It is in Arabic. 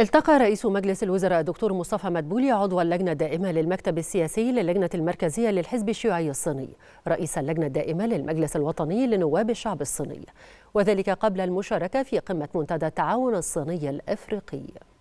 التقى رئيس مجلس الوزراء الدكتور مصطفى مدبولي عضو اللجنة الدائمة للمكتب السياسي للجنة المركزية للحزب الشيوعي الصيني رئيس اللجنة الدائمة للمجلس الوطني لنواب الشعب الصيني وذلك قبل المشاركة في قمة منتدى التعاون الصيني الأفريقي